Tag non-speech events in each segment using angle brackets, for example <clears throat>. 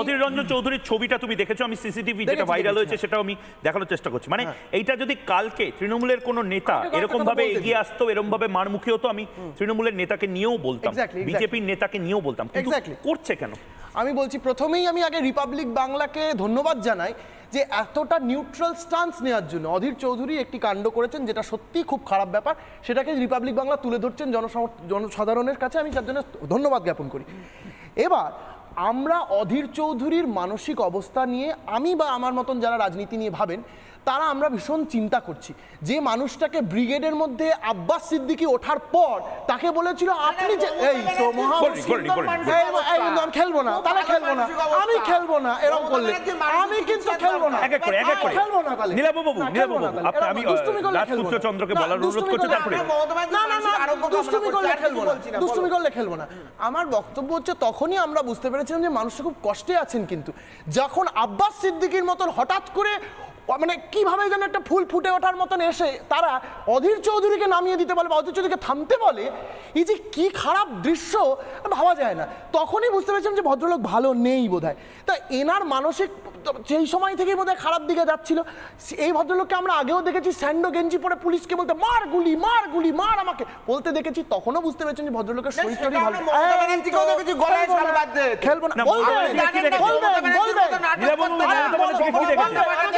অধীর রঞ্জন চৌধুরীর ছবিটা তুমি দেখেছো আমি সিসিটিভি যেটা ভাইরাল হয়েছে হ্যাঁ। সেটাও আমি দেখানোর চেষ্টা করছি মানে হ্যাঁ। এইটা যদি কালকে তৃণমূলের কোনো নেতা এরকম ভাবে এগিয়ে আসতো এরকম ভাবে মারমুখী হতো আমি তৃণমূলের নেতাকে নিয়েও বলতাম বিজেপির নেতাকে নিয়েও বলতাম কিন্তু করছে কেন আমি বলছি প্রথমেই আমি আগে রিপাবলিক বাংলাকে ধন্যবাদ জানাই যে এতটা নিউট্রাল স্টান্স নেওয়ার জন্য অধীর চৌধুরী একটি কাণ্ড করেছেন যেটা সত্যি খুব খারাপ ব্যাপার সেটাকে রিপাবলিক বাংলা তুলে ধরছেন জনসাধারণের কাছে আমি তার জন্য ধন্যবাদ জ্ঞাপন করি এবার আমরা অধীর চৌধুরীর মানসিক অবস্থা নিয়ে আমি বা আমার মতন যারা রাজনীতি নিয়ে ভাবেন তারা আমরা ভীষণ চিন্তা করছি যে মানুষটাকে ব্রিগেডের মধ্যে আব্বাস সিদ্দিকি ওঠার পর তাকে বলেছিল আপনি যে এই খেলবো না তারা খেলবো না আমি খেলবো না এরকম করলে আমি কিন্তু খেলবো না খেলবো না তাহলে দুষ্টুমি করলে খেলবো না দুষ্টুমি করলে খেলবো না আমার বক্তব্য হচ্ছে তখনই আমরা বুঝতে পেরেছিলাম যে মানুষ খুব কষ্টে আছেন কিন্তু যখন আব্বাস সিদ্দিকির মতন হঠাৎ করে মানে কিভাবে যেন একটা ফুল ফুটে ওঠার মতন এসে তারা অধীর চৌধুরীকে নামিয়ে দিতে বলে বা অধীর চৌধুরীকে থামতে বলে এই যে কি খারাপ দৃশ্য ভাবা যায় না তখনই বুঝতে পেরেছিলাম যে ভদ্রলোক ভালো নেই বোধ হয় তা এনার মানসিক সেই সময় থেকেই বোধহয় খারাপ দিকে যাচ্ছিল এই ভদ্রলোককে আমরা আগেও দেখেছি স্যান্ডো গেঞ্জি পরে পুলিশকে বলতে মার গুলি মার গুলি মার আমাকে বলতে দেখেছি তখনও বুঝতে পেরেছেন যে ভদ্রলোকের শরীরটা ভালো হ্যাঁ, খেলবো না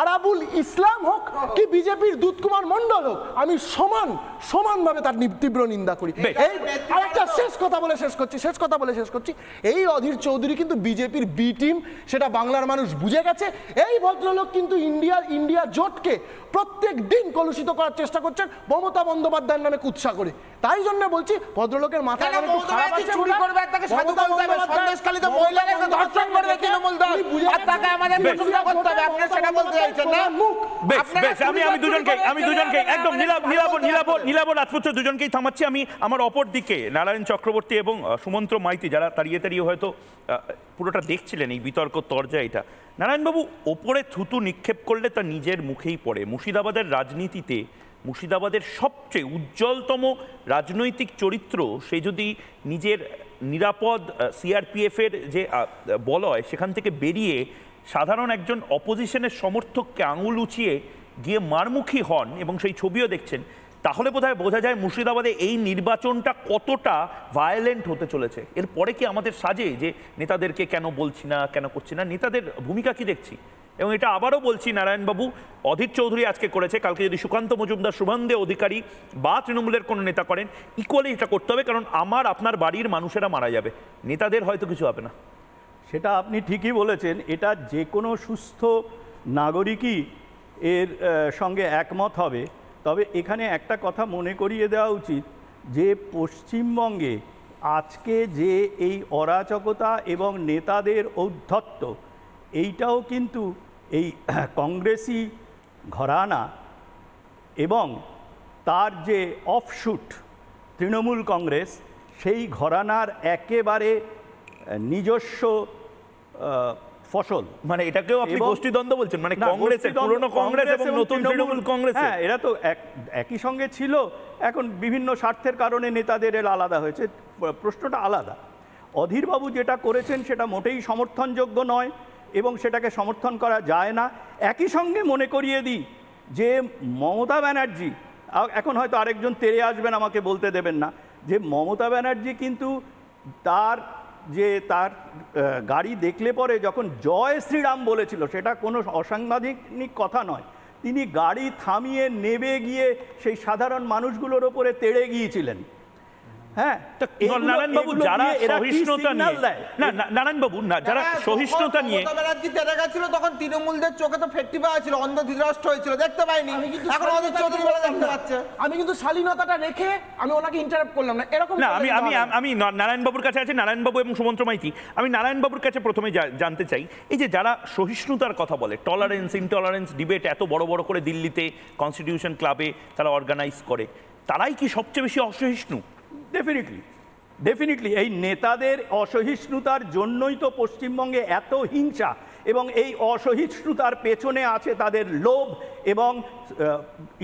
আরাবুল ইসলাম হোক কি বিজেপির দুধ কুমার মন্ডল হোক আমি সমান সমানভাবে তার তীব্র নিন্দা করি এই আরেকটা শেষ কথা বলে শেষ করছি শেষ কথা বলে শেষ করছি এই অধীর চৌধুরী কিন্তু বিজেপির বি টিম সেটা বাংলার মানুষ বুঝে গেছে এই ভদ্রলোক কিন্তু ইন্ডিয়া ইন্ডিয়া জোটকে প্রত্যেক দিন কলুষিত করার চেষ্টা করছেন মমতা বন্দ্যোপাধ্যায়ের নামে কুৎসা করে তাই জন্য বলছি ভদ্রলোকের মাথা চুরি করবে তাকে সাধু বলতে হবে আমাদের করতে হবে সেটা বলতে নারায়ণ চক্রবর্তী এবং সুমন্ত্র মাইতি যারা তাড়িয়ে তাড়িয়ে হয়তো পুরোটা দেখছিলেন এই বিতর্ক তর্জা এটা নারায়ণবাবু ওপরে থুতু নিক্ষেপ করলে তা নিজের মুখেই পড়ে মুর্শিদাবাদের রাজনীতিতে মুর্শিদাবাদের সবচেয়ে উজ্জ্বলতম রাজনৈতিক চরিত্র সে যদি নিজের নিরাপদ সিআরপিএফের যে বলয় সেখান থেকে বেরিয়ে সাধারণ একজন অপোজিশনের সমর্থককে আঙুল উঁচিয়ে গিয়ে মারমুখী হন এবং সেই ছবিও দেখছেন তাহলে বোধহয় বোঝা যায় মুর্শিদাবাদে এই নির্বাচনটা কতটা ভায়োলেন্ট হতে চলেছে এরপরে কি আমাদের সাজে যে নেতাদেরকে কেন বলছি না কেন করছি না নেতাদের ভূমিকা কি দেখছি এবং এটা আবারও বলছি নারায়ণবাবু অধীর চৌধুরী আজকে করেছে কালকে যদি সুকান্ত মজুমদার শুভান্দে অধিকারী বা তৃণমূলের কোনো নেতা করেন ইকুয়ালি এটা করতে হবে কারণ আমার আপনার বাড়ির মানুষেরা মারা যাবে নেতাদের হয়তো কিছু হবে না সেটা আপনি ঠিকই বলেছেন এটা যে কোনো সুস্থ নাগরিকই এর সঙ্গে একমত হবে তবে এখানে একটা কথা মনে করিয়ে দেওয়া উচিত যে পশ্চিমবঙ্গে আজকে যে এই অরাচকতা এবং নেতাদের ঔদ্ধত্য এইটাও কিন্তু এই <clears throat> কংগ্রেসি ঘরানা এবং তার যে অফশুট তৃণমূল কংগ্রেস সেই ঘরানার একেবারে নিজস্ব ফসল মানে এটাকেও আপনি গোষ্ঠীদ্বন্দ্ব বলছেন মানে কংগ্রেসের পুরনো কংগ্রেস এবং নতুন তৃণমূল কংগ্রেস হ্যাঁ এরা তো এক একই সঙ্গে ছিল এখন বিভিন্ন স্বার্থের কারণে নেতাদের এর আলাদা হয়েছে প্রশ্নটা আলাদা অধীরবাবু যেটা করেছেন সেটা মোটেই সমর্থনযোগ্য নয় এবং সেটাকে সমর্থন করা যায় না একই সঙ্গে মনে করিয়ে দিই যে মমতা ব্যানার্জি এখন হয়তো আরেকজন তেরে আসবেন আমাকে বলতে দেবেন না যে মমতা ব্যানার্জি কিন্তু তার যে তার গাড়ি দেখলে পরে যখন জয় শ্রীরাম বলেছিল সেটা কোনো অসাংবাদিক কথা নয় তিনি গাড়ি থামিয়ে নেবে গিয়ে সেই সাধারণ মানুষগুলোর ওপরে তেড়ে গিয়েছিলেন হ্যাঁ যারা না না যারা হ্যাঁ, সহিষ্ণুতা নিয়ে তখন তৃণমূলদের চোখে তো পাওয়া ছিল অন্ধ হয়েছিল দেখতে পাইনি আমি কিন্তু শালীনতাটা রেখে আমি ওনাকে করলাম না এরকম না আমি আমি আমি নারায়ণবাবুর কাছে আছে নারায়ণবাবু এবং সুমন্ত মাইতি আমি নারায়ণবাবুর কাছে প্রথমে জানতে চাই এই যে যারা সহিষ্ণুতার কথা বলে টলারেন্স ইনটলারেন্স ডিবেট এত বড় বড় করে দিল্লিতে কনস্টিটিউশন ক্লাবে তারা অর্গানাইজ করে তারাই কি সবচেয়ে বেশি অসহিষ্ণু ডেফিনেটলি ডেফিনেটলি এই নেতাদের অসহিষ্ণুতার জন্যই তো পশ্চিমবঙ্গে এত হিংসা এবং এই অসহিষ্ণুতার পেছনে আছে তাদের লোভ এবং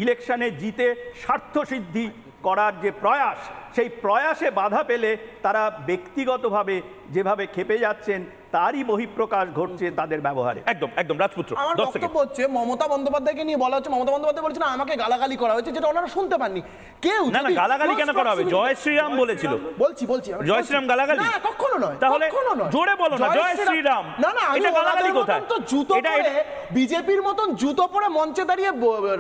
ইলেকশনে জিতে স্বার্থসিদ্ধি করার যে প্রয়াস সেই প্রয়াসে বাধা পেলে তারা ব্যক্তিগতভাবে যেভাবে খেপে যাচ্ছেন তারই বহিঃপ্রকাশ ঘটছে তাদের ব্যবহারে একদম একদম রাজপুত্র হচ্ছে মমতা বন্দ্যোপাধ্যায়কে নিয়ে বলা হচ্ছে মমতা বন্দ্যোপাধ্যায় বলছেন আমাকে গালাগালি করা হয়েছে যেটা ওনারা শুনতে পাননি কেউ না না গালাগালি কেন করা হবে জয় শ্রীরাম বলেছিল বলছি বলছি জয় শ্রীরাম গালাগালি না কখনো নয় তাহলে জোরে বলো না জয় শ্রীরাম না না এটা গালাগালি কোথায় তো জুতো পরে বিজেপির মতন জুতো পরে মঞ্চে দাঁড়িয়ে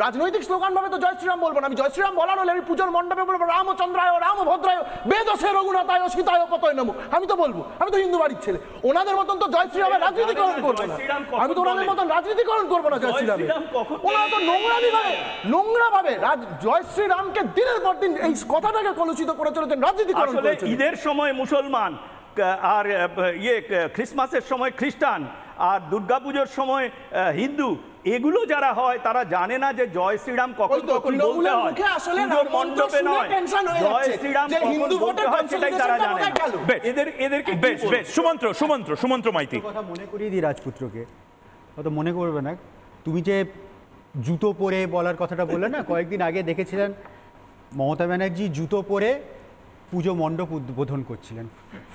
রাজনৈতিক স্লোগান ভাবে তো জয় শ্রীরাম বলবো না আমি জয় শ্রীরাম বলার হলে আমি পূজোর মণ্ডপে বলবো রামচন্দ্রায় রামভদ্রায় বেদসে রঘুনাথায় সীতায় পতয় নম আমি তো বলবো আমি তো হিন্দু বাড়ির ছেলে ওনাদের মতন তো জয় শ্রীরামের রাজনীতিকরণ করবো না আমি তো ওনাদের মতন রাজনীতিকরণ করবো না জয় শ্রীরাম ওনারা তো নোংরা বিভাগে নোংরা ভাবে জয় শ্রীরামকে দিনের পর দিন এই কথাটাকে কলুষিত করে চলেছেন রাজনীতিকরণ ঈদের সময় মুসলমান আর ইয়ে ক্রিসমাসের সময় খ্রিস্টান আর দুর্গাপুজোর সময় হিন্দু এগুলো যারা হয় তারা জানে না যে জয় শ্রীরাম কখন কখন বলতে হয় মণ্ডপে নয় জয় শ্রীরাম হিন্দু বলতে হয় সেটাই তারা জানে এদের এদেরকে বেশ বেশ সুমন্ত্র সুমন্ত্র সুমন্ত্র মাইতি কথা মনে করিয়ে দিই রাজপুত্রকে অত মনে করবে না তুমি যে জুতো পরে বলার কথাটা বললে না কয়েকদিন আগে দেখেছিলেন মমতা ব্যানার্জি জুতো পরে পুজো মণ্ডপ উদ্বোধন করছিলেন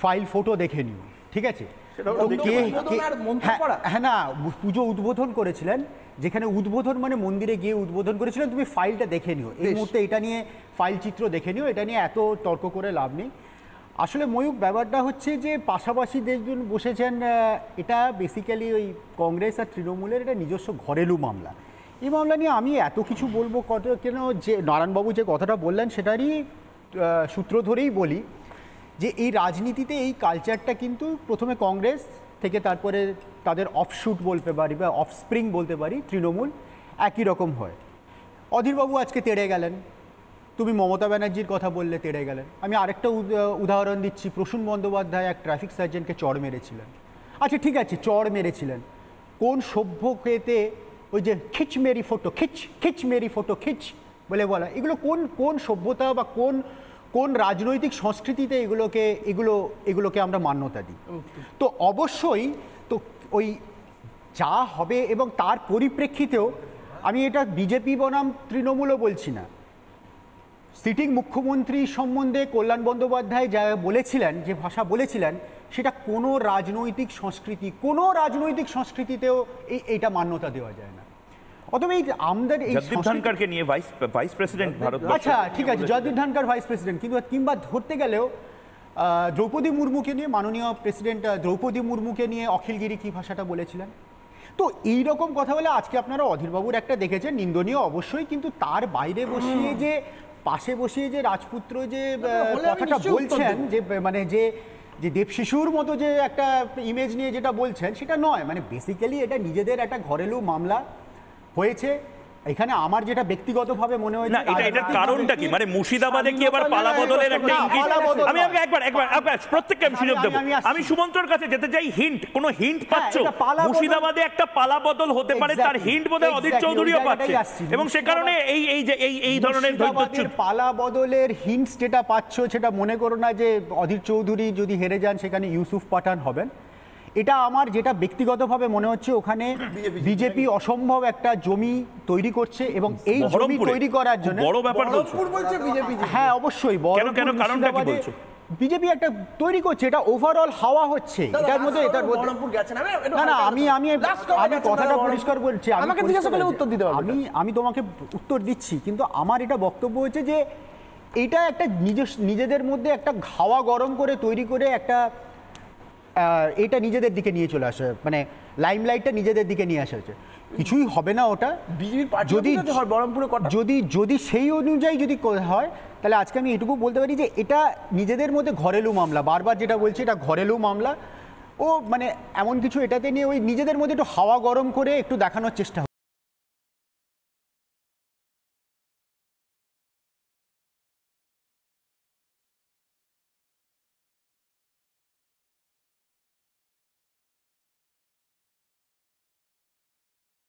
ফাইল ফটো দেখে নিও ঠিক আছে হ্যাঁ, হ্যাঁ না পুজো উদ্বোধন করেছিলেন যেখানে উদ্বোধন মানে মন্দিরে গিয়ে উদ্বোধন করেছিলেন তুমি ফাইলটা দেখে নিও এই মুহূর্তে এটা নিয়ে ফাইল চিত্র দেখে নিও এটা নিয়ে এত তর্ক করে লাভ নেই আসলে ময়ূক ব্যাপারটা হচ্ছে যে পাশাপাশি দেশজন বসেছেন এটা বেসিক্যালি ওই কংগ্রেস আর তৃণমূলের এটা নিজস্ব ঘরেলু মামলা এই মামলা নিয়ে আমি এত কিছু বলবো কত কেন যে নারায়ণবাবু যে কথাটা বললেন সেটারই সূত্র ধরেই বলি যে এই রাজনীতিতে এই কালচারটা কিন্তু প্রথমে কংগ্রেস থেকে তারপরে তাদের অফশুট বলতে পারি বা অফস্প্রিং বলতে পারি তৃণমূল একই রকম হয় অধীরবাবু আজকে তেড়ে গেলেন তুমি মমতা ব্যানার্জির কথা বললে তেড়ে গেলেন আমি আরেকটা উদাহরণ দিচ্ছি প্রসূন বন্দ্যোপাধ্যায় এক ট্রাফিক সার্জনকে চড় মেরেছিলেন আচ্ছা ঠিক আছে চড় মেরেছিলেন কোন সভ্যকেতে ওই যে খিচ মেরি ফটো খিচ খিচ মেরি ফটো খিচ বলে বলা এগুলো কোন কোন সভ্যতা বা কোন কোন রাজনৈতিক সংস্কৃতিতে এগুলোকে এগুলো এগুলোকে আমরা মান্যতা দিই তো অবশ্যই তো ওই যা হবে এবং তার পরিপ্রেক্ষিতেও আমি এটা বিজেপি বনাম তৃণমূলও বলছি না সিটিং মুখ্যমন্ত্রী সম্বন্ধে কল্যাণ বন্দ্যোপাধ্যায় যা বলেছিলেন যে ভাষা বলেছিলেন সেটা কোনো রাজনৈতিক সংস্কৃতি কোনো রাজনৈতিক সংস্কৃতিতেও এই এইটা মান্যতা দেওয়া যায় না এই এই আচ্ছা, ভাইস প্রেসিডেন্ট আচ্ছা ঠিক আছে ভাইস প্রেসিডেন্ট কিংবা ধরতে গেলেও দ্রৌপদী মুর্মুকে নিয়ে মাননীয় প্রেসিডেন্ট দ্রৌপদী মুর্মুকে নিয়ে অখিলগিরি কি ভাষাটা বলেছিলেন তো এইরকম কথা বলে আজকে আপনারা অধীরবাবুর একটা দেখেছেন নিন্দনীয় অবশ্যই কিন্তু তার বাইরে বসিয়ে যে পাশে বসিয়ে যে রাজপুত্র যে কথাটা বলছেন যে মানে যে যে দেব শিশুর মতো যে একটা ইমেজ নিয়ে যেটা বলছেন সেটা নয় মানে বেসিক্যালি এটা নিজেদের একটা ঘরেলু মামলা হয়েছে এখানে আমার যেটা ব্যক্তিগতভাবে মনে হয় না এটা এটার কারণটা কি মানে মুর্শিদাবাদে কি এবার পালা বদলের একটা ইঙ্গিত আমি আপনাকে একবার একবার প্রত্যেককে আমি সুযোগ দেব আমি সুমন্তর কাছে যেতে চাই হিন্ট কোনো হিন্ট হ্যাঁ, পাচ্ছ মুর্শিদাবাদে একটা পালা বদল হতে পারে তার হিন্ট বোধহয় অধীর চৌধুরীও পাচ্ছে এবং সে কারণে এই এই যে এই এই ধরনের পালা বদলের হিন্টস যেটা পাচ্ছ সেটা মনে করো না যে অধীর চৌধুরী যদি হেরে যান সেখানে ইউসুফ পাঠান হবেন এটা আমার যেটা ব্যক্তিগতভাবে মনে হচ্ছে ওখানে বিজেপি অসম্ভব একটা জমি তৈরি করছে এবং এই জমি তৈরি করার জন্য বড় ব্যাপার বিজেপি হ্যাঁ অবশ্যই বড় কেন কারণটা কি বলছো বিজেপি একটা তৈরি করছে এটা ওভারঅল হাওয়া হচ্ছে এটার মধ্যে এটার মধ্যে না না আমি আমি আমি কথাটা পরিষ্কার বলছি আমাকে জিজ্ঞাসা করলে উত্তর দিতে পারবো আমি আমি তোমাকে উত্তর দিচ্ছি কিন্তু আমার এটা বক্তব্য হচ্ছে যে এটা একটা নিজস্ব নিজেদের মধ্যে একটা হাওয়া গরম করে তৈরি করে একটা এটা নিজেদের দিকে নিয়ে চলে আসে মানে লাইমলাইটটা নিজেদের দিকে নিয়ে আসা হয়েছে কিছুই হবে না ওটা যদি বরমপুরে যদি যদি সেই অনুযায়ী যদি হয় তাহলে আজকে আমি এটুকু বলতে পারি যে এটা নিজেদের মধ্যে ঘরেলু মামলা বারবার যেটা বলছি এটা ঘরেলু মামলা ও মানে এমন কিছু এটাতে নিয়ে ওই নিজেদের মধ্যে একটু হাওয়া গরম করে একটু দেখানোর চেষ্টা